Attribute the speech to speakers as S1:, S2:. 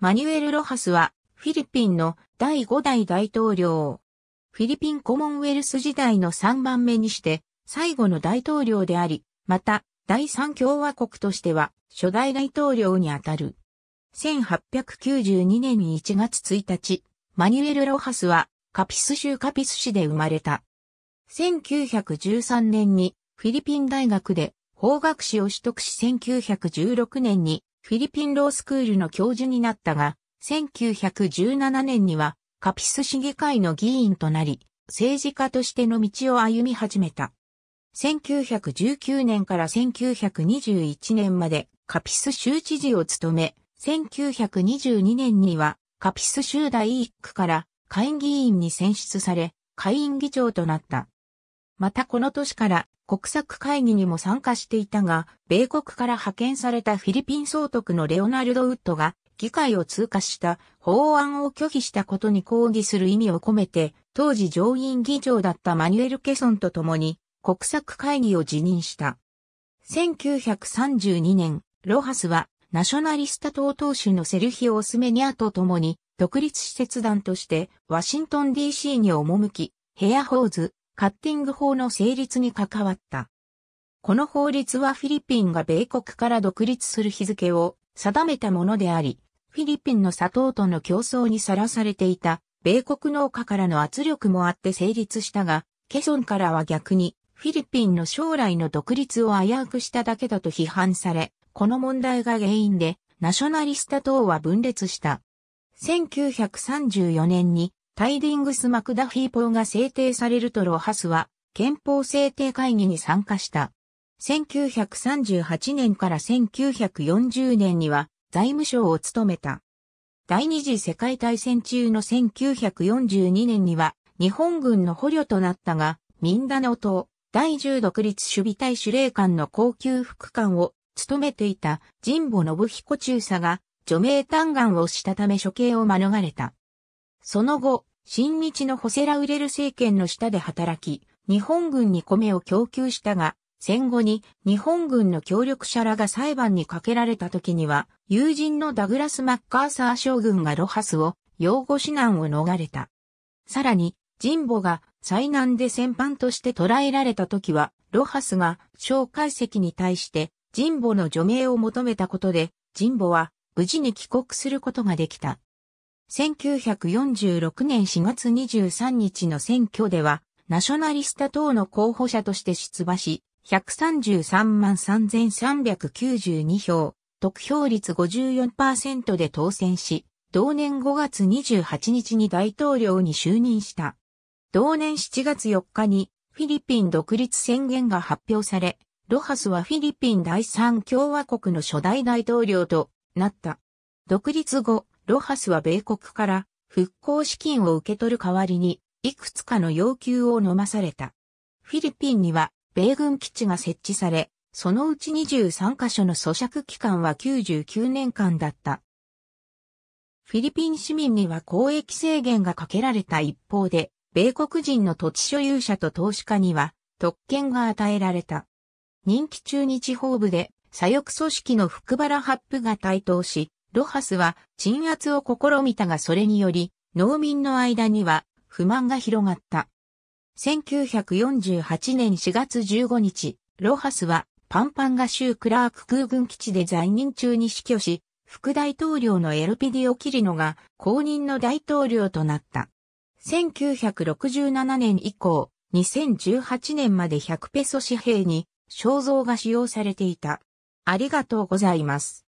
S1: マニュエル・ロハスは、フィリピンの第5代大統領。フィリピンコモンウェルス時代の3番目にして、最後の大統領であり、また、第3共和国としては、初代大統領にあたる。1892年1月1日、マニュエル・ロハスは、カピス州カピス市で生まれた。1913年に、フィリピン大学で法学士を取得し1916年にフィリピンロースクールの教授になったが、1917年にはカピス市議会の議員となり、政治家としての道を歩み始めた。1919年から1921年までカピス州知事を務め、1922年にはカピス州第一区から下院議員に選出され、下院議長となった。またこの年から国策会議にも参加していたが、米国から派遣されたフィリピン総督のレオナルド・ウッドが議会を通過した法案を拒否したことに抗議する意味を込めて、当時上院議長だったマニュエル・ケソンと共に国策会議を辞任した。1932年、ロハスはナショナリスタ党党首のセルヒオ・オスメニアと共に独立施設団としてワシントン DC に赴き、ヘアホーズ、カッティング法の成立に関わった。この法律はフィリピンが米国から独立する日付を定めたものであり、フィリピンの砂糖との競争にさらされていた米国農家からの圧力もあって成立したが、ケソンからは逆にフィリピンの将来の独立を危うくしただけだと批判され、この問題が原因でナショナリスタ党は分裂した。1934年にタイディングス・マクダフィー法が制定されるとロハスは憲法制定会議に参加した。1938年から1940年には財務省を務めた。第二次世界大戦中の1942年には日本軍の捕虜となったが、ミンダナオ島第10独立守備隊司令官の高級副官を務めていた神保信彦中佐が除名嘆願をしたため処刑を免れた。その後、新日のホセラウレル政権の下で働き、日本軍に米を供給したが、戦後に日本軍の協力者らが裁判にかけられた時には、友人のダグラス・マッカーサー将軍がロハスを擁護指南を逃れた。さらに、ジンボが災難で戦犯として捕らえられた時は、ロハスが蒋介石に対してジンボの除名を求めたことで、ジンボは無事に帰国することができた。1946年4月23日の選挙では、ナショナリスタ党の候補者として出馬し、133万3392票、得票率54%で当選し、同年5月28日に大統領に就任した。同年7月4日にフィリピン独立宣言が発表され、ロハスはフィリピン第三共和国の初代大統領となった。独立後、ロハスは米国から復興資金を受け取る代わりに、いくつかの要求を飲まされた。フィリピンには、米軍基地が設置され、そのうち23カ所の咀嚼期間は99年間だった。フィリピン市民には公益制限がかけられた一方で、米国人の土地所有者と投資家には特権が与えられた。任期中に地方部で左翼組織の福原ハップが台頭し、ロハスは鎮圧を試みたがそれにより、農民の間には不満が広がった。1948年4月15日、ロハスはパンパンガ州クラーク空軍基地で在任中に死去し、副大統領のエルピディオ・キリノが公認の大統領となった。1967年以降、2018年まで100ペソ紙幣に肖像が使用されていた。ありがとうございます。